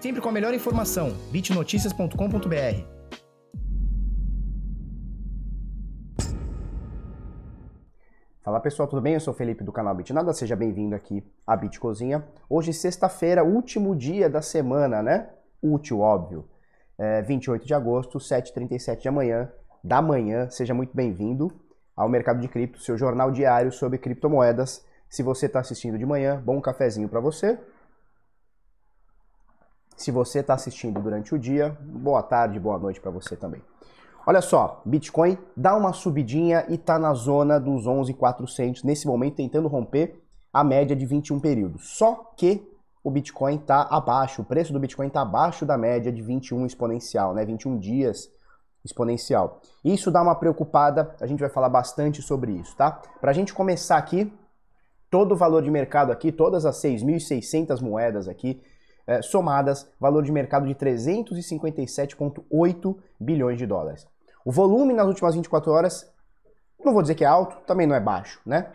Sempre com a melhor informação, bitnoticias.com.br. Fala pessoal, tudo bem? Eu sou o Felipe do canal BitNada, seja bem-vindo aqui à Bit Cozinha. Hoje, sexta-feira, último dia da semana, né? Útil, óbvio. É, 28 de agosto, 7h37 da manhã, da manhã. Seja muito bem-vindo ao Mercado de Cripto, seu jornal diário sobre criptomoedas. Se você está assistindo de manhã, bom cafezinho para você. Se você está assistindo durante o dia, boa tarde, boa noite para você também. Olha só, Bitcoin dá uma subidinha e está na zona dos 11.400 nesse momento, tentando romper a média de 21 períodos. Só que o Bitcoin está abaixo, o preço do Bitcoin está abaixo da média de 21 exponencial, né? 21 dias exponencial. Isso dá uma preocupada, a gente vai falar bastante sobre isso, tá? Para a gente começar aqui, todo o valor de mercado aqui, todas as 6.600 moedas aqui eh, somadas, valor de mercado de 357,8 bilhões de dólares. O volume nas últimas 24 horas, não vou dizer que é alto, também não é baixo, né?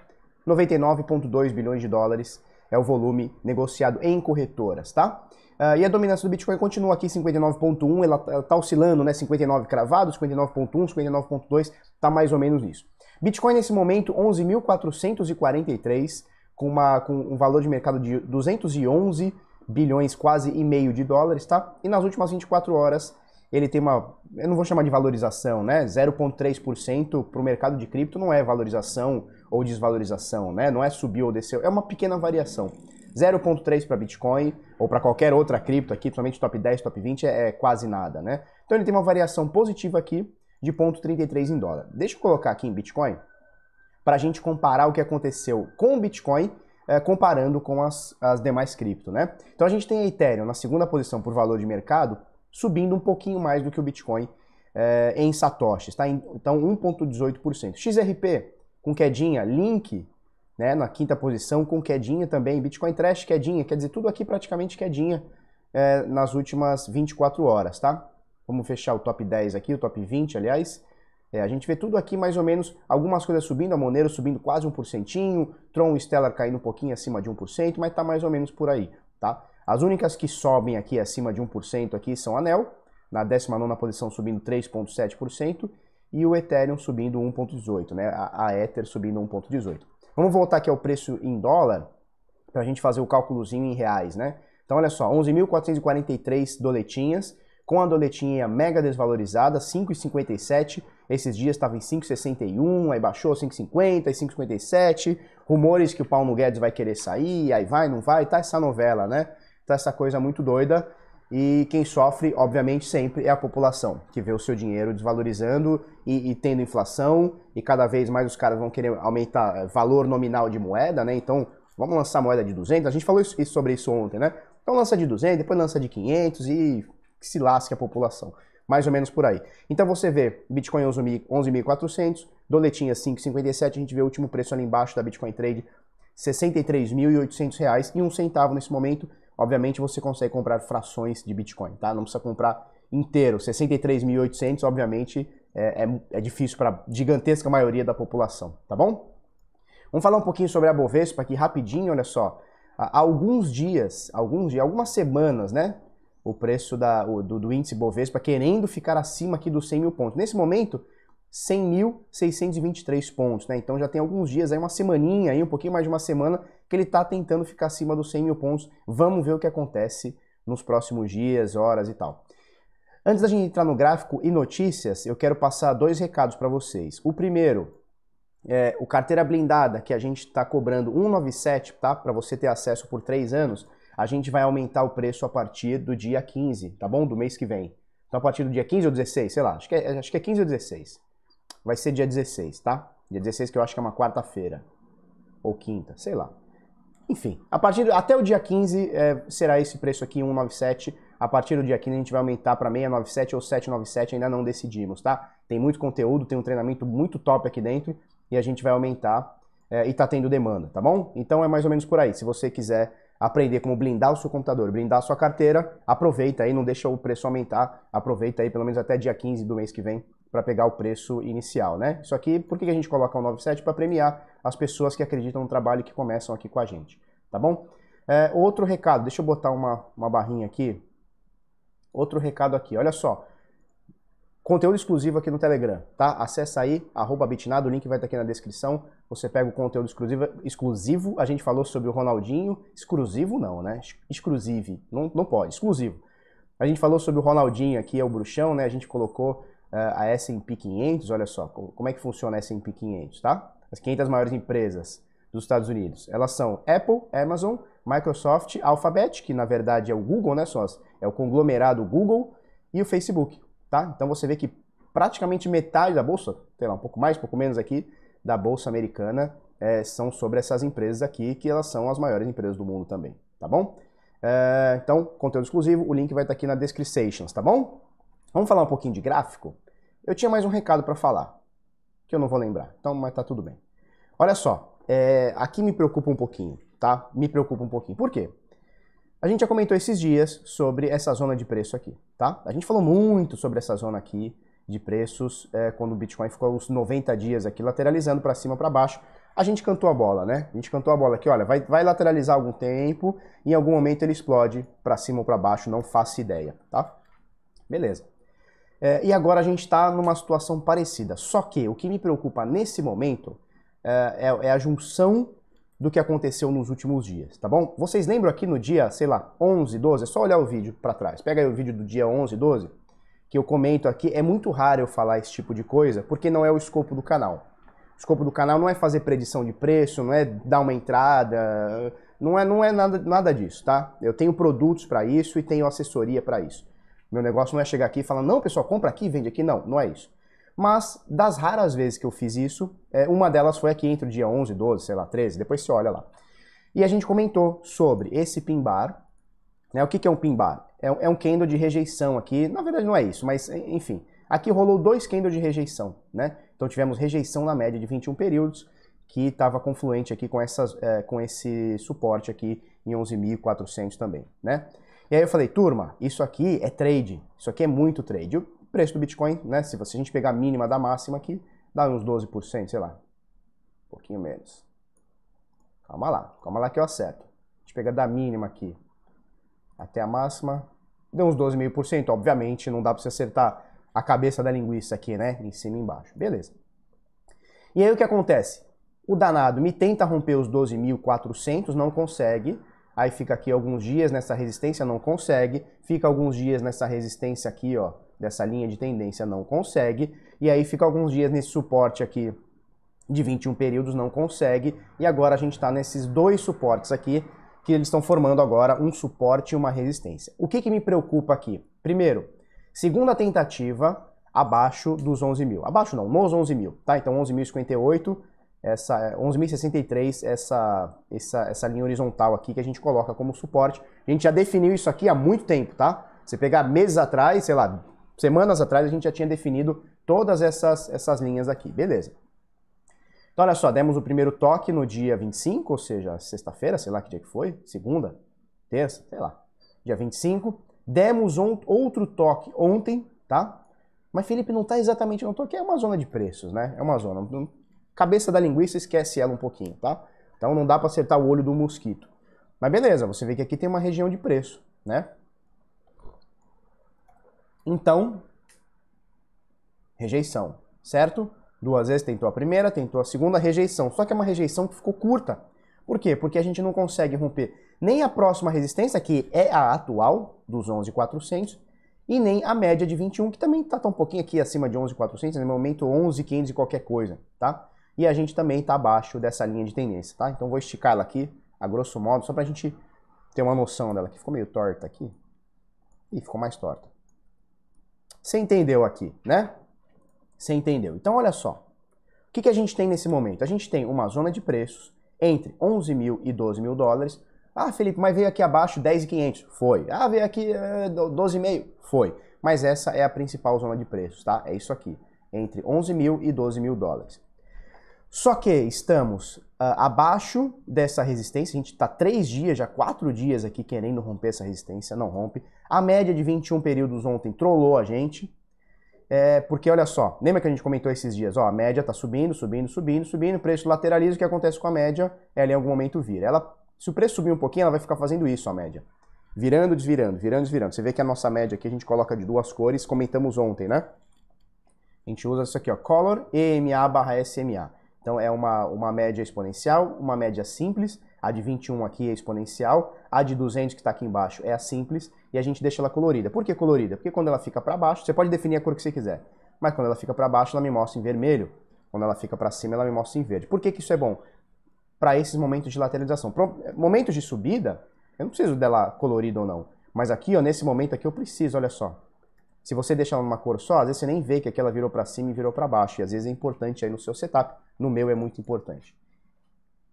99,2 bilhões de dólares é o volume negociado em corretoras, tá? Uh, e a dominância do Bitcoin continua aqui 59.1, ela está oscilando, né? 59 cravado, 59.1, 59.2, tá mais ou menos nisso. Bitcoin nesse momento 11.443 com uma com um valor de mercado de 211 bilhões quase e meio de dólares, tá? E nas últimas 24 horas ele tem uma, eu não vou chamar de valorização, né? 0,3% para o mercado de cripto não é valorização ou desvalorização, né? Não é subir ou descer, é uma pequena variação. 0,3 para Bitcoin ou para qualquer outra cripto aqui, principalmente top 10, top 20, é, é, quase nada, né? Então ele tem uma variação positiva aqui de 0,33 em dólar. Deixa eu colocar aqui em Bitcoin para a gente comparar o que aconteceu com o Bitcoin é, comparando com as, as demais cripto, né? Então a gente tem a Ethereum na segunda posição por valor de mercado, subindo um pouquinho mais do que o Bitcoin é, em satoshis, tá? Então 1,18%. XRP com quedinha, Link né, na quinta posição com quedinha também, Bitcoin Trash quedinha, quer dizer, tudo aqui praticamente quedinha é, nas últimas 24 horas, tá? Vamos fechar o top 10 aqui, o top 20, aliás. É, a gente vê tudo aqui mais ou menos, algumas coisas subindo, a Monero subindo quase 1%, Tron Stellar caindo um pouquinho acima de 1%, mas está mais ou menos por aí, tá? As únicas que sobem aqui acima de 1% aqui são a Nel, na 19 posição subindo 3,7%, e o Ethereum subindo 1,18%, né? A, a Ether subindo 1,18%. Vamos voltar aqui ao preço em dólar, para a gente fazer o cálculozinho em reais, né? Então olha só, 11.443 doletinhas, com a doletinha mega desvalorizada, 5,57%, esses dias estava em 5,61, aí baixou 5,50, 5,57. Rumores que o Paulo Guedes vai querer sair, aí vai, não vai, tá essa novela, né? Tá essa coisa muito doida. E quem sofre, obviamente, sempre é a população, que vê o seu dinheiro desvalorizando e, e tendo inflação, e cada vez mais os caras vão querer aumentar eh, valor nominal de moeda, né? Então, vamos lançar moeda de 200, a gente falou isso, sobre isso ontem, né? Então lança de 200, depois lança de 500 e que se lasque a população mais ou menos por aí. Então você vê Bitcoin 11.400, doletinha 5,57, a gente vê o último preço ali embaixo da Bitcoin Trade, R$ 63.800 e um centavo nesse momento. Obviamente você consegue comprar frações de Bitcoin, tá? Não precisa comprar inteiro. 63.800, obviamente, é, é, é difícil para a gigantesca maioria da população, tá bom? Vamos falar um pouquinho sobre a Bovespa aqui rapidinho, olha só. Há alguns dias, alguns dias, algumas semanas, né? o preço da, o, do, do índice Bovespa querendo ficar acima aqui dos 100 mil pontos. Nesse momento, 100.623 pontos, né? Então já tem alguns dias aí, uma semaninha aí, um pouquinho mais de uma semana, que ele está tentando ficar acima dos 100 mil pontos. Vamos ver o que acontece nos próximos dias, horas e tal. Antes da gente entrar no gráfico e notícias, eu quero passar dois recados para vocês. O primeiro é o carteira blindada que a gente está cobrando 197, tá? Para você ter acesso por três anos a gente vai aumentar o preço a partir do dia 15, tá bom? Do mês que vem. Então a partir do dia 15 ou 16, sei lá, acho que é, acho que é 15 ou 16. Vai ser dia 16, tá? Dia 16 que eu acho que é uma quarta-feira. Ou quinta, sei lá. Enfim, a partir até o dia 15 é, será esse preço aqui, 197. A partir do dia 15 a gente vai aumentar para 697 ou 797, ainda não decidimos, tá? Tem muito conteúdo, tem um treinamento muito top aqui dentro e a gente vai aumentar é, e tá tendo demanda, tá bom? Então é mais ou menos por aí. Se você quiser aprender como blindar o seu computador, blindar a sua carteira, aproveita aí, não deixa o preço aumentar, aproveita aí pelo menos até dia 15 do mês que vem para pegar o preço inicial, né? Isso aqui, por que a gente coloca o 97? Para premiar as pessoas que acreditam no trabalho e que começam aqui com a gente, tá bom? É, outro recado, deixa eu botar uma, uma barrinha aqui. Outro recado aqui, olha só. Conteúdo exclusivo aqui no Telegram, tá? Acesse aí, arroba bitnado, o link vai estar aqui na descrição. Você pega o conteúdo exclusivo, exclusivo. A gente falou sobre o Ronaldinho. Exclusivo não, né? Exclusive. Não, não pode, exclusivo. A gente falou sobre o Ronaldinho aqui, é o bruxão, né? A gente colocou uh, a S&P 500, olha só, como é que funciona a S&P 500, tá? As 500 maiores empresas dos Estados Unidos. Elas são Apple, Amazon, Microsoft, Alphabet, que na verdade é o Google, né, sós? É o conglomerado Google e o Facebook. Tá? Então você vê que praticamente metade da bolsa, sei lá, um pouco mais, um pouco menos aqui, da bolsa americana é, são sobre essas empresas aqui, que elas são as maiores empresas do mundo também, tá bom? É, então, conteúdo exclusivo, o link vai estar aqui na descrição, tá bom? Vamos falar um pouquinho de gráfico? Eu tinha mais um recado para falar, que eu não vou lembrar, então, mas tá tudo bem. Olha só, é, aqui me preocupa um pouquinho, tá? Me preocupa um pouquinho. Por quê? A gente já comentou esses dias sobre essa zona de preço aqui, tá? A gente falou muito sobre essa zona aqui de preços é, quando o Bitcoin ficou uns 90 dias aqui lateralizando para cima para baixo. A gente cantou a bola, né? A gente cantou a bola aqui, olha, vai, vai lateralizar algum tempo, em algum momento ele explode para cima ou para baixo, não faço ideia, tá? Beleza. É, e agora a gente está numa situação parecida. Só que o que me preocupa nesse momento é, é, é a junção do que aconteceu nos últimos dias, tá bom? Vocês lembram aqui no dia, sei lá, 11, 12? É só olhar o vídeo para trás. Pega aí o vídeo do dia 11, 12, que eu comento aqui. É muito raro eu falar esse tipo de coisa, porque não é o escopo do canal. O escopo do canal não é fazer predição de preço, não é dar uma entrada, não é, não é nada, nada disso, tá? Eu tenho produtos para isso e tenho assessoria para isso. Meu negócio não é chegar aqui e falar, não, pessoal, compra aqui, vende aqui. Não, não é isso. Mas das raras vezes que eu fiz isso, é, uma delas foi aqui entre o dia 11, 12, sei lá, 13, depois você olha lá. E a gente comentou sobre esse pin bar. Né? O que, que é um pin bar? É, é um candle de rejeição aqui. Na verdade não é isso, mas enfim. Aqui rolou dois candles de rejeição, né? Então tivemos rejeição na média de 21 períodos, que estava confluente aqui com, essas, é, com esse suporte aqui em 11.400 também, né? E aí eu falei, turma, isso aqui é trade, isso aqui é muito trade preço do Bitcoin, né? Se, a gente pegar a mínima da máxima aqui, dá uns 12%, sei lá. Um pouquinho menos. Calma lá, calma lá que eu acerto. A gente pega da mínima aqui até a máxima, deu uns 12,5%. Obviamente, não dá para você acertar a cabeça da linguiça aqui, né? Em cima e embaixo. Beleza. E aí o que acontece? O danado me tenta romper os 12.400, não consegue. Aí fica aqui alguns dias nessa resistência, não consegue. Fica alguns dias nessa resistência aqui, ó, dessa linha de tendência não consegue, e aí fica alguns dias nesse suporte aqui de 21 períodos, não consegue, e agora a gente está nesses dois suportes aqui, que eles estão formando agora um suporte e uma resistência. O que, que me preocupa aqui? Primeiro, segunda tentativa abaixo dos 11 mil. Abaixo não, nos 11 mil, tá? Então 11.058, essa 11.063, essa, essa, essa linha horizontal aqui que a gente coloca como suporte. A gente já definiu isso aqui há muito tempo, tá? Você pegar meses atrás, sei lá, Semanas atrás a gente já tinha definido todas essas, essas linhas aqui, beleza. Então olha só, demos o primeiro toque no dia 25, ou seja, sexta-feira, sei lá que dia que foi, segunda, terça, sei lá, dia 25. Demos um, outro toque ontem, tá? Mas Felipe, não está exatamente, no toque, é uma zona de preços, né? É uma zona, cabeça da linguiça, esquece ela um pouquinho, tá? Então não dá para acertar o olho do mosquito. Mas beleza, você vê que aqui tem uma região de preço, né? Então, rejeição, certo? Duas vezes tentou a primeira, tentou a segunda, rejeição. Só que é uma rejeição que ficou curta. Por quê? Porque a gente não consegue romper nem a próxima resistência, que é a atual, dos 11,400, e nem a média de 21, que também está um pouquinho aqui acima de 11,400, né? no momento 11,500 e qualquer coisa, tá? E a gente também está abaixo dessa linha de tendência, tá? Então vou esticá-la aqui, a grosso modo, só para a gente ter uma noção dela, que ficou meio torta aqui. e ficou mais torta. Você entendeu aqui, né? Você entendeu. Então, olha só. O que, que a gente tem nesse momento? A gente tem uma zona de preços entre 11 mil e 12 mil dólares. Ah, Felipe, mas veio aqui abaixo 10.500. Foi. Ah, veio aqui é, eh, 12,5. Foi. Mas essa é a principal zona de preços, tá? É isso aqui. Entre 11 mil e 12 mil dólares. Só que estamos uh, abaixo dessa resistência, a gente está três dias, já quatro dias aqui querendo romper essa resistência, não rompe. A média de 21 períodos ontem trollou a gente, é, porque olha só, lembra que a gente comentou esses dias, ó, a média está subindo, subindo, subindo, subindo, o preço lateraliza, o que acontece com a média? Ela em algum momento vira. Ela, se o preço subir um pouquinho, ela vai ficar fazendo isso, a média. Virando, desvirando, virando, desvirando. Você vê que a nossa média aqui a gente coloca de duas cores, comentamos ontem, né? A gente usa isso aqui, ó, color EMA barra SMA. Então é uma, uma média exponencial, uma média simples, a de 21 aqui é exponencial, a de 200 que está aqui embaixo é a simples, e a gente deixa ela colorida. Por que colorida? Porque quando ela fica para baixo, você pode definir a cor que você quiser, mas quando ela fica para baixo, ela me mostra em vermelho, quando ela fica para cima, ela me mostra em verde. Por que, que isso é bom? Para esses momentos de lateralização. Pro, momentos de subida, eu não preciso dela colorida ou não, mas aqui, ó, nesse momento aqui, eu preciso, olha só. Se você deixar numa cor só, às vezes você nem vê que aquela virou para cima e virou para baixo. E às vezes é importante aí no seu setup. No meu é muito importante.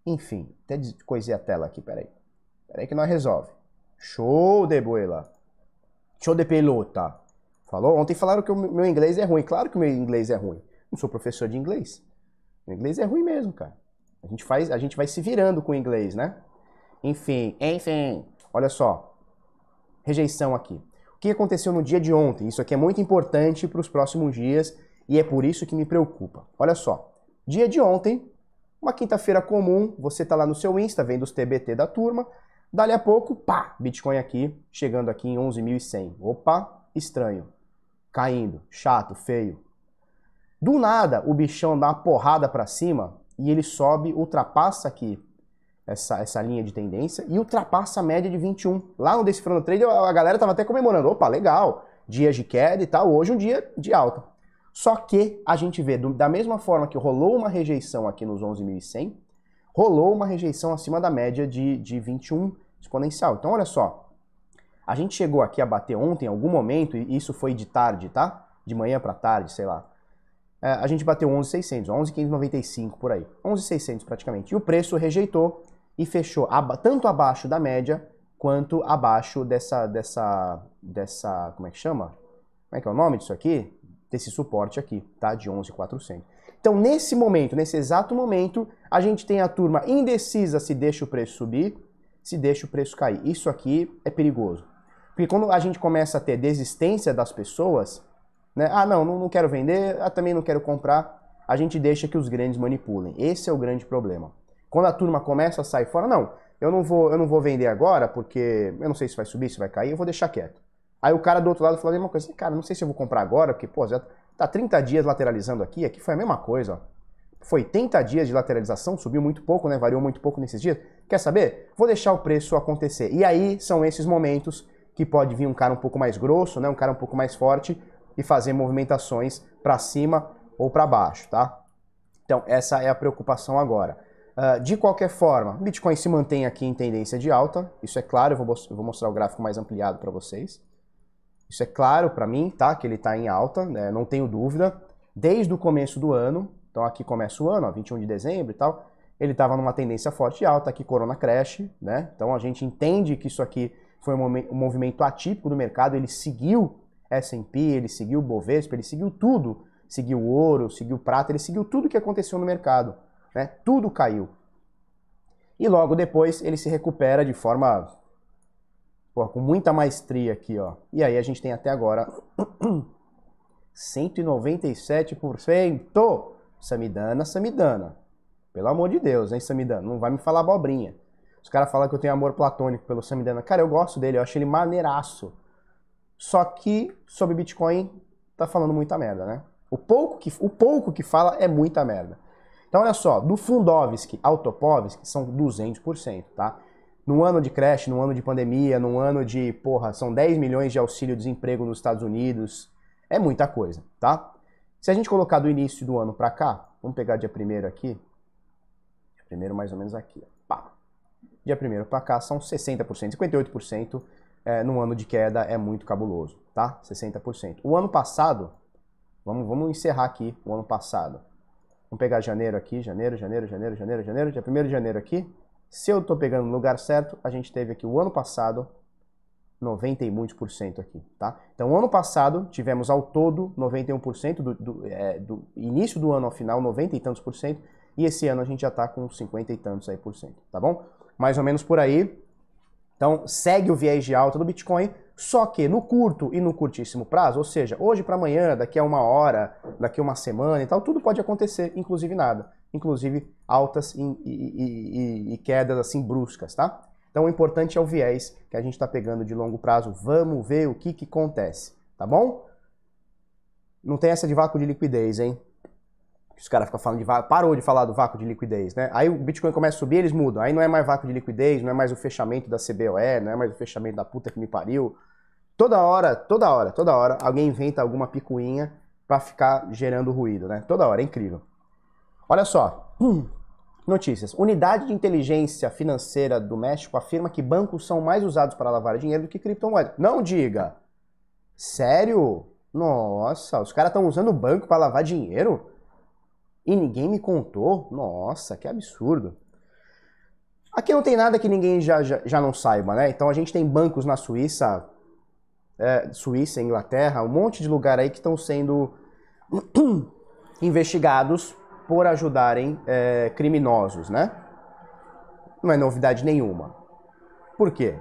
Enfim, até coisei a tela aqui, peraí. Peraí que nós resolve. Show de bola. Show de pelota. Falou? Ontem falaram que o meu inglês é ruim. Claro que o meu inglês é ruim. Não sou professor de inglês. O inglês é ruim mesmo, cara. A gente, faz, a gente vai se virando com o inglês, né? Enfim, enfim. Olha só. Rejeição aqui que aconteceu no dia de ontem. Isso aqui é muito importante para os próximos dias e é por isso que me preocupa. Olha só, dia de ontem, uma quinta-feira comum, você está lá no seu Insta vendo os TBT da turma, dali a pouco, pá, Bitcoin aqui, chegando aqui em 11.100. Opa, estranho. Caindo, chato, feio. Do nada, o bichão dá uma porrada para cima e ele sobe, ultrapassa aqui essa, essa linha de tendência e ultrapassa a média de 21. Lá no Decifrando Trade, a galera estava até comemorando, opa, legal, dias de queda e tal, hoje um dia de alta. Só que a gente vê, do, da mesma forma que rolou uma rejeição aqui nos 11.100, rolou uma rejeição acima da média de, de 21 exponencial. Então, olha só, a gente chegou aqui a bater ontem, em algum momento, e isso foi de tarde, tá? De manhã para tarde, sei lá. É, a gente bateu 11.600, 11.595 por aí. 11.600 praticamente. E o preço rejeitou e fechou tanto abaixo da média quanto abaixo dessa, dessa, dessa, como é que chama? Como é que é o nome disso aqui? Desse suporte aqui, tá? De 11,400. Então, nesse momento, nesse exato momento, a gente tem a turma indecisa se deixa o preço subir, se deixa o preço cair. Isso aqui é perigoso. Porque quando a gente começa a ter desistência das pessoas, né? Ah, não, não, não quero vender, ah, também não quero comprar. A gente deixa que os grandes manipulem. Esse é o grande problema. Quando a turma começa a sair fora, não, eu não vou, eu não vou vender agora porque eu não sei se vai subir, se vai cair, eu vou deixar quieto. Aí o cara do outro lado fala a mesma coisa, cara, não sei se eu vou comprar agora, porque, pô, já tá 30 dias lateralizando aqui, aqui foi a mesma coisa, ó. Foi 80 dias de lateralização, subiu muito pouco, né? Variou muito pouco nesses dias. Quer saber? Vou deixar o preço acontecer. E aí são esses momentos que pode vir um cara um pouco mais grosso, né? Um cara um pouco mais forte e fazer movimentações para cima ou para baixo, tá? Então, essa é a preocupação agora. Uh, de qualquer forma, Bitcoin se mantém aqui em tendência de alta, isso é claro, eu vou, eu vou mostrar o gráfico mais ampliado para vocês. Isso é claro para mim, tá? Que ele está em alta, né? não tenho dúvida. Desde o começo do ano, então aqui começa o ano, ó, 21 de dezembro e tal, ele estava numa tendência forte e alta, aqui Corona crash, né? Então a gente entende que isso aqui foi um movimento atípico do mercado, ele seguiu S&P, ele seguiu Bovespa, ele seguiu tudo, seguiu ouro, seguiu prata, ele seguiu tudo que aconteceu no mercado. Né? Tudo caiu. E logo depois ele se recupera de forma pô, com muita maestria aqui, ó. E aí a gente tem até agora 197% Samidana, Samidana. Pelo amor de Deus, hein, Samidana, não vai me falar abobrinha. Os caras falam que eu tenho amor platônico pelo Samidana. Cara, eu gosto dele, eu acho ele maneiraço. Só que sobre Bitcoin tá falando muita merda, né? O pouco que, o pouco que fala é muita merda. Então, olha só, do Fundovsk ao Topovsk são 200%, tá? Num ano de creche, num ano de pandemia, num ano de, porra, são 10 milhões de auxílio-desemprego nos Estados Unidos, é muita coisa, tá? Se a gente colocar do início do ano para cá, vamos pegar dia primeiro aqui, dia primeiro mais ou menos aqui, pá. Dia primeiro para cá são 60%, 58% é, num ano de queda é muito cabuloso, tá? 60%. O ano passado, vamos, vamos encerrar aqui o ano passado. Vamos pegar janeiro aqui, janeiro, janeiro, janeiro, janeiro, janeiro, dia 1 de janeiro aqui. Se eu estou pegando no lugar certo, a gente teve aqui o ano passado 90 e muitos por cento aqui, tá? Então, ano passado, tivemos ao todo 91% do, do, é, do início do ano ao final, 90 e tantos por cento, e esse ano a gente já está com 50 e tantos aí por cento, tá bom? Mais ou menos por aí. Então, segue o viés de alta do Bitcoin, só que no curto e no curtíssimo prazo, ou seja, hoje para amanhã, daqui a uma hora, daqui a uma semana e tal, tudo pode acontecer, inclusive nada. Inclusive altas e, e, e, e quedas assim bruscas, tá? Então o importante é o viés que a gente está pegando de longo prazo. Vamos ver o que, que acontece, tá bom? Não tem essa de vácuo de liquidez, hein? Os caras ficam falando de vácuo, parou de falar do vácuo de liquidez, né? Aí o Bitcoin começa a subir, eles mudam. Aí não é mais vácuo de liquidez, não é mais o fechamento da CBOE, não é mais o fechamento da puta que me pariu, Toda hora, toda hora, toda hora, alguém inventa alguma picuinha para ficar gerando ruído, né? Toda hora, é incrível. Olha só, hum. notícias. Unidade de Inteligência Financeira do México afirma que bancos são mais usados para lavar dinheiro do que criptomoedas. Não diga! Sério? Nossa, os caras estão usando o banco para lavar dinheiro? E ninguém me contou? Nossa, que absurdo. Aqui não tem nada que ninguém já, já, já não saiba, né? Então a gente tem bancos na Suíça é, Suíça, Inglaterra, um monte de lugar aí que estão sendo investigados por ajudarem é, criminosos, né? Não é novidade nenhuma. Por quê?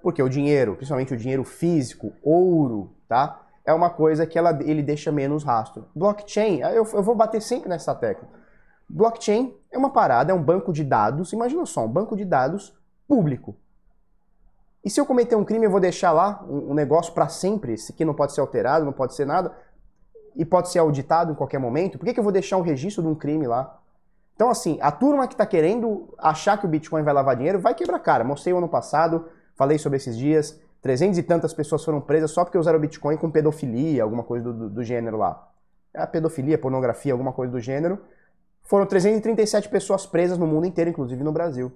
Porque o dinheiro, principalmente o dinheiro físico, ouro, tá? É uma coisa que ela, ele deixa menos rastro. Blockchain, eu, eu vou bater sempre nessa tecla. Blockchain é uma parada, é um banco de dados. Imagina só, um banco de dados público e se eu cometer um crime, eu vou deixar lá um, negócio para sempre, que não pode ser alterado, não pode ser nada, e pode ser auditado em qualquer momento? Por que, que eu vou deixar um registro de um crime lá? Então, assim, a turma que está querendo achar que o Bitcoin vai lavar dinheiro vai quebrar cara. Mostrei o ano passado, falei sobre esses dias, trezentas e tantas pessoas foram presas só porque usaram o Bitcoin com pedofilia, alguma coisa do, do, do gênero lá. A é, pedofilia, pornografia, alguma coisa do gênero. Foram 337 pessoas presas no mundo inteiro, inclusive no Brasil.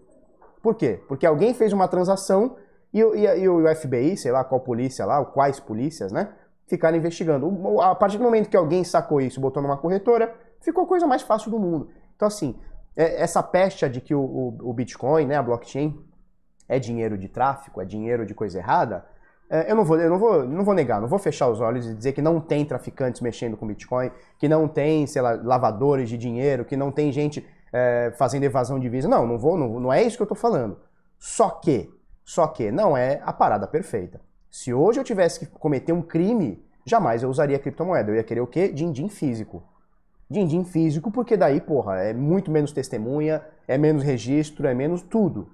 Por quê? Porque alguém fez uma transação e, e, e o FBI, sei lá qual polícia lá, ou quais polícias, né? Ficaram investigando. a partir do momento que alguém sacou isso, botou numa corretora, ficou a coisa mais fácil do mundo. Então, assim, é, essa peste de que o, o, o, Bitcoin, né, a blockchain, é dinheiro de tráfico, é dinheiro de coisa errada, é, eu, não vou, eu não, vou, não vou negar, não vou fechar os olhos e dizer que não tem traficantes mexendo com Bitcoin, que não tem, sei lá, lavadores de dinheiro, que não tem gente é, fazendo evasão de visa. Não, não, vou, não, não é isso que eu estou falando. Só que só que não é a parada perfeita. Se hoje eu tivesse que cometer um crime, jamais eu usaria criptomoeda. Eu ia querer o quê? Din-din físico. Din-din físico, porque daí, porra, é muito menos testemunha, é menos registro, é menos tudo.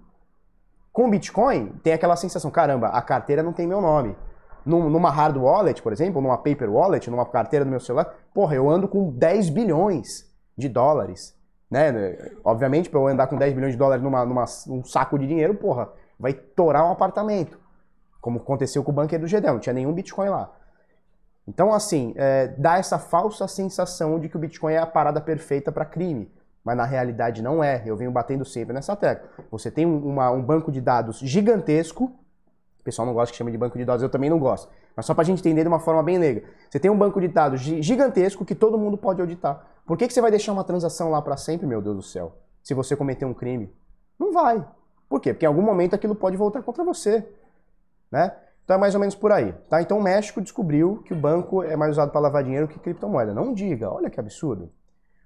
Com Bitcoin, tem aquela sensação, caramba, a carteira não tem meu nome. Num, numa hard wallet, por exemplo, numa paper wallet, numa carteira do meu celular, porra, eu ando com 10 bilhões de dólares. Né? Obviamente, para eu andar com 10 bilhões de dólares numa, numa, num saco de dinheiro, porra, vai torar um apartamento, como aconteceu com o banqueiro do Gedel, não tinha nenhum Bitcoin lá. Então, assim, é, dá essa falsa sensação de que o Bitcoin é a parada perfeita para crime, mas na realidade não é. Eu venho batendo sempre nessa tecla. Você tem uma, um banco de dados gigantesco, o pessoal não gosta que chama de banco de dados, eu também não gosto. Mas só para a gente entender de uma forma bem negra. Você tem um banco de dados gigantesco que todo mundo pode auditar. Por que, que você vai deixar uma transação lá para sempre, meu Deus do céu? Se você cometer um crime? Não vai. Por quê? Porque em algum momento aquilo pode voltar contra você, né? Então é mais ou menos por aí, tá? Então o México descobriu que o banco é mais usado para lavar dinheiro que criptomoeda. Não diga, olha que absurdo.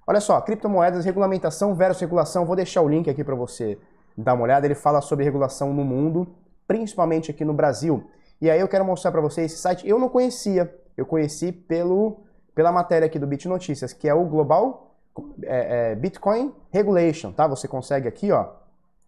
Olha só, criptomoedas, regulamentação versus regulação. Vou deixar o link aqui para você dar uma olhada. Ele fala sobre regulação no mundo, principalmente aqui no Brasil. E aí eu quero mostrar para vocês esse site. Eu não conhecia. Eu conheci pelo, pela matéria aqui do Bit Notícias, que é o Global é, é, Bitcoin Regulation, tá? Você consegue aqui, ó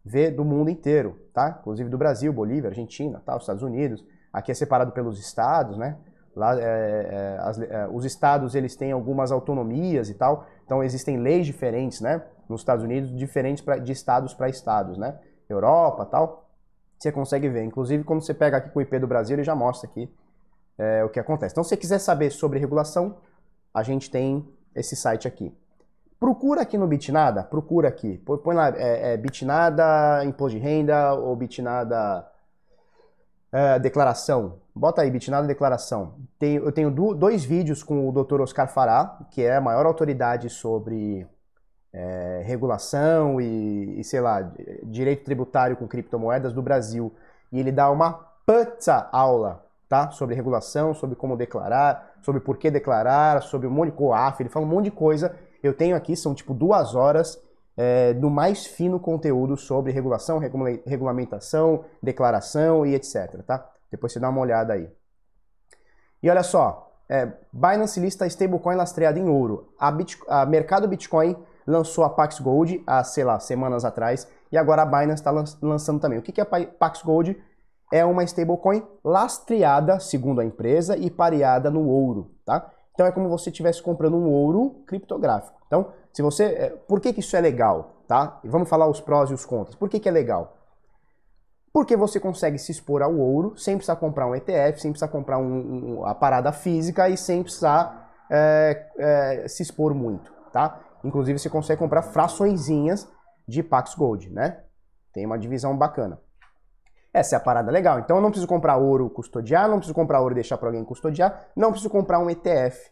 vê do mundo inteiro, tá? Inclusive do Brasil, Bolívia, Argentina, tá? Os Estados Unidos. Aqui é separado pelos estados, né? Lá, é, é, as, é, os estados eles têm algumas autonomias e tal, então existem leis diferentes, né? Nos Estados Unidos, diferentes pra, de estados para estados, né? Europa, tal. Você consegue ver. Inclusive, quando você pega aqui com o IP do Brasil, ele já mostra aqui é, o que acontece. Então, se você quiser saber sobre regulação, a gente tem esse site aqui. Procura aqui no Bitnada, procura aqui. Põe lá, é, é, Bitnada, imposto de renda ou Bitnada é, declaração. Bota aí, Bitnada declaração. Tem, eu tenho do, dois vídeos com o Dr. Oscar Fará, que é a maior autoridade sobre é, regulação e, e, sei lá, direito tributário com criptomoedas do Brasil. E ele dá uma puta aula, tá? Sobre regulação, sobre como declarar, sobre por que declarar, sobre um monte de coaf, ele fala um monte de coisa eu tenho aqui, são tipo duas horas é, do mais fino conteúdo sobre regulação, regula regulamentação, declaração e etc. Tá? Depois você dá uma olhada aí. E olha só, é, Binance lista stablecoin lastreada em ouro. A, Bit a mercado Bitcoin lançou a Pax Gold há, sei lá, semanas atrás, e agora a Binance está lan lançando também. O que, que é a Pax Gold? É uma stablecoin lastreada, segundo a empresa, e pareada no ouro, tá? Então é como você estivesse comprando um ouro criptográfico. Então, se você, é, por que, que isso é legal, tá? E vamos falar os prós e os contras. Por que, que é legal? Porque você consegue se expor ao ouro sem precisar comprar um ETF, sem precisar comprar um, um, a parada física e sem precisar é, é, se expor muito, tá? Inclusive você consegue comprar fraçõezinhas de Pax Gold, né? Tem uma divisão bacana. Essa é a parada legal. Então eu não preciso comprar ouro custodiar, não preciso comprar ouro e deixar para alguém custodiar, não preciso comprar um ETF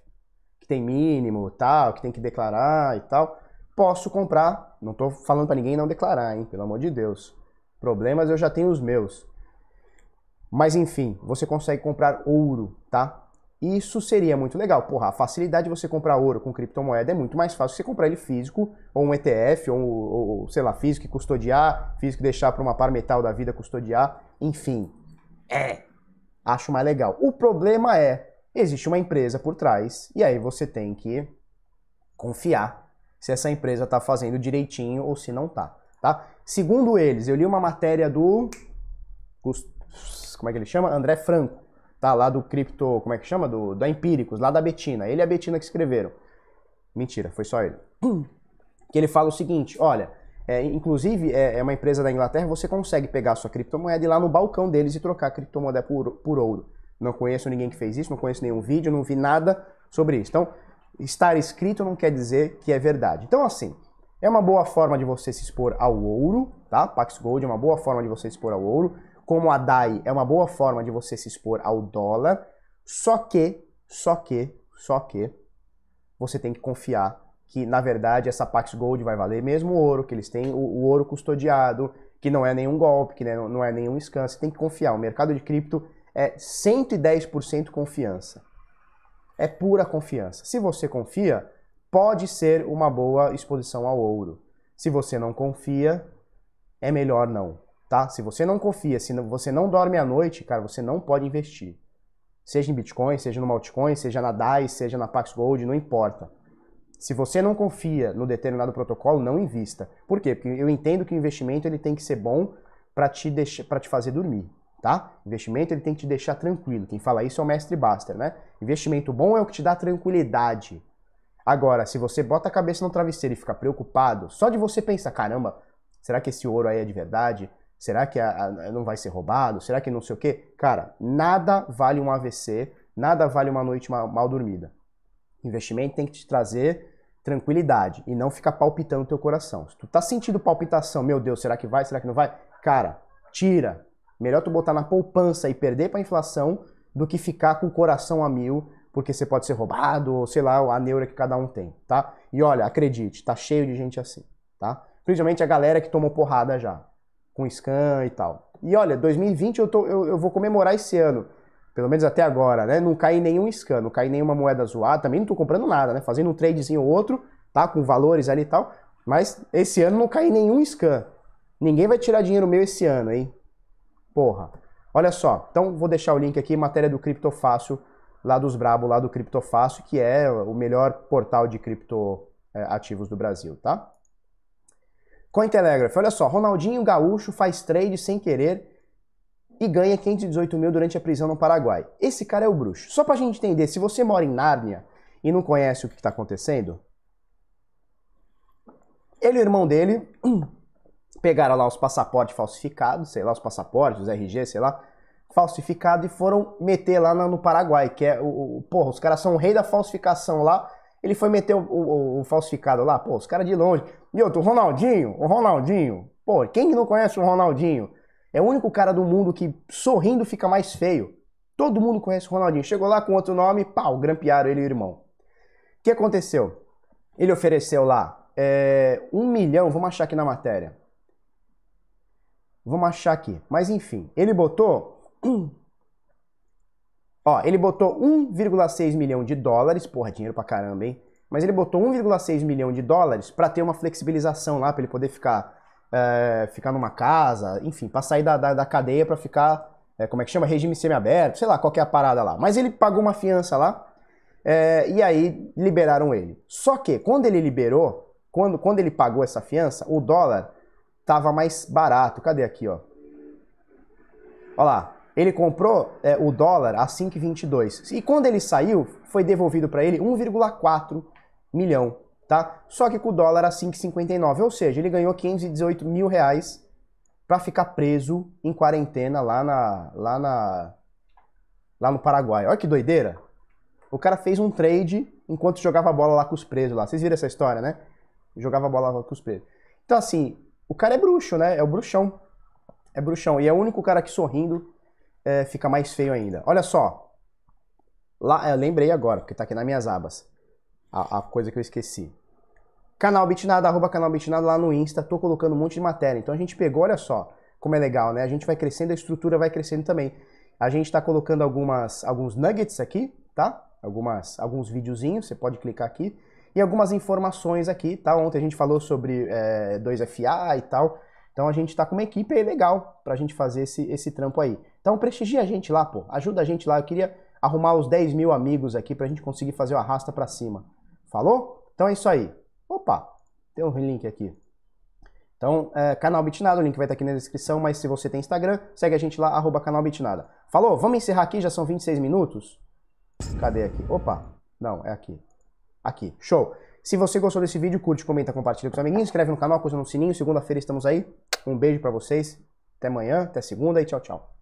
que tem mínimo, tal, que tem que declarar e tal. Posso comprar, não estou falando para ninguém não declarar, hein, pelo amor de Deus. Problemas eu já tenho os meus. Mas enfim, você consegue comprar ouro, tá? Isso seria muito legal. Porra, a facilidade de você comprar ouro com criptomoeda é muito mais fácil que você comprar ele físico, ou um ETF, ou, ou sei lá, físico e custodiar, físico e deixar para uma par metal da vida custodiar. Enfim, é. Acho mais legal. O problema é, existe uma empresa por trás, e aí você tem que confiar se essa empresa está fazendo direitinho ou se não tá, tá? Segundo eles, eu li uma matéria do... Como é que ele chama? André Franco tá? Lá do Cripto, como é que chama? Do, da Empíricos, lá da Betina. Ele e a Betina que escreveram. Mentira, foi só ele. Que ele fala o seguinte, olha, é, inclusive é, é, uma empresa da Inglaterra, você consegue pegar a sua criptomoeda e ir lá no balcão deles e trocar a criptomoeda por, por ouro. Não conheço ninguém que fez isso, não conheço nenhum vídeo, não vi nada sobre isso. Então, estar escrito não quer dizer que é verdade. Então, assim, é uma boa forma de você se expor ao ouro, tá? Pax Gold é uma boa forma de você se expor ao ouro como a DAI é uma boa forma de você se expor ao dólar, só que, só que, só que você tem que confiar que, na verdade, essa Pax Gold vai valer mesmo o ouro, que eles têm o, o ouro custodiado, que não é nenhum golpe, que não, é nenhum escândalo. Você tem que confiar. O mercado de cripto é 110% confiança. É pura confiança. Se você confia, pode ser uma boa exposição ao ouro. Se você não confia, é melhor não tá? Se você não confia, se você não dorme à noite, cara, você não pode investir. Seja em Bitcoin, seja no altcoin, seja na DAI, seja na Pax Gold, não importa. Se você não confia no determinado protocolo, não invista. Por quê? Porque eu entendo que o investimento ele tem que ser bom para te deixar, para te fazer dormir, tá? Investimento ele tem que te deixar tranquilo. Quem fala isso é o mestre Baster, né? Investimento bom é o que te dá tranquilidade. Agora, se você bota a cabeça no travesseiro e fica preocupado, só de você pensar, caramba, será que esse ouro aí é de verdade? Será que a, a, não vai ser roubado? Será que não sei o quê? Cara, nada vale um AVC, nada vale uma noite mal, mal dormida. Investimento tem que te trazer tranquilidade e não ficar palpitando o teu coração. Se tu tá sentindo palpitação, meu Deus, será que vai? Será que não vai? Cara, tira. Melhor tu botar na poupança e perder para inflação do que ficar com o coração a mil, porque você pode ser roubado, ou sei lá, a neura que cada um tem, tá? E olha, acredite, tá cheio de gente assim, tá? Principalmente a galera que tomou porrada já com scan e tal. E olha, 2020 eu, tô, eu, eu vou comemorar esse ano pelo menos até agora, né? Não cair nenhum scan, não cair nenhuma moeda zoada, também não tô comprando nada, né? Fazendo um tradezinho ou outro, tá? Com valores ali e tal, mas esse ano não cair nenhum scan. Ninguém vai tirar dinheiro meu esse ano, hein? Porra. Olha só, então vou deixar o link aqui, matéria do Criptofácil, lá dos Brabo, lá do Criptofácil, que é o melhor portal de criptoativos é, do Brasil, tá? Cointelegraph, olha só, Ronaldinho Gaúcho faz trade sem querer e ganha 518 mil durante a prisão no Paraguai. Esse cara é o bruxo. Só pra gente entender, se você mora em Nárnia e não conhece o que tá acontecendo, ele e o irmão dele pegaram lá os passaportes falsificados, sei lá, os passaportes, os RG, sei lá, falsificado e foram meter lá no Paraguai, que é o, o porra, os caras são o rei da falsificação lá ele foi meter o, o, o falsificado lá, pô, os caras de longe. E outro, o Ronaldinho, o Ronaldinho. Pô, quem não conhece o Ronaldinho? É o único cara do mundo que sorrindo fica mais feio. Todo mundo conhece o Ronaldinho. Chegou lá com outro nome, pau, grampearam ele e o irmão. O que aconteceu? Ele ofereceu lá é, um milhão, vamos achar aqui na matéria. Vamos achar aqui. Mas enfim, ele botou Ó, ele botou 1,6 milhão de dólares, porra, dinheiro pra caramba, hein? Mas ele botou 1,6 milhão de dólares para ter uma flexibilização lá, para ele poder ficar, é, ficar numa casa, enfim, para sair da, da, da cadeia para ficar, é, como é que chama, regime semiaberto, sei lá, qual que é a parada lá. Mas ele pagou uma fiança lá é, e aí liberaram ele. Só que quando ele liberou, quando, quando ele pagou essa fiança, o dólar tava mais barato. Cadê aqui, ó? Olha lá, ele comprou é, o dólar a 5,22. E quando ele saiu, foi devolvido para ele 1,4 milhão, tá? Só que com o dólar a 5,59, ou seja, ele ganhou 518 mil reais para ficar preso em quarentena lá na, lá na, lá no Paraguai. Olha que doideira! O cara fez um trade enquanto jogava bola lá com os presos lá. Vocês viram essa história, né? Jogava bola lá com os presos. Então assim, o cara é bruxo, né? É o bruxão. É bruxão. E é o único cara que sorrindo é, fica mais feio ainda. Olha só. Lá, eu é, lembrei agora, porque está aqui nas minhas abas. A, a, coisa que eu esqueci. Canal Bitnada, arroba canal Bitnada lá no Insta. Tô colocando um monte de matéria. Então a gente pegou, olha só como é legal, né? A gente vai crescendo, a estrutura vai crescendo também. A gente está colocando algumas, alguns nuggets aqui, tá? Algumas, alguns videozinhos, você pode clicar aqui. E algumas informações aqui, tá? Ontem a gente falou sobre é, 2FA e tal. Então a gente está com uma equipe aí legal para a gente fazer esse, esse trampo aí. Então prestigia a gente lá, pô. Ajuda a gente lá. Eu queria arrumar os 10 mil amigos aqui pra gente conseguir fazer o arrasta pra cima. Falou? Então é isso aí. Opa, tem um link aqui. Então, é, canal Bitnada, o link vai estar aqui na descrição, mas se você tem Instagram, segue a gente lá, arroba canal Bitnada. Falou, vamos encerrar aqui, já são 26 minutos. Cadê aqui? Opa, não, é aqui. Aqui, show. Se você gostou desse vídeo, curte, comenta, compartilha com os amiguinhos, inscreve no canal, coisa no sininho. Segunda-feira estamos aí. Um beijo para vocês. Até amanhã, até segunda e tchau, tchau.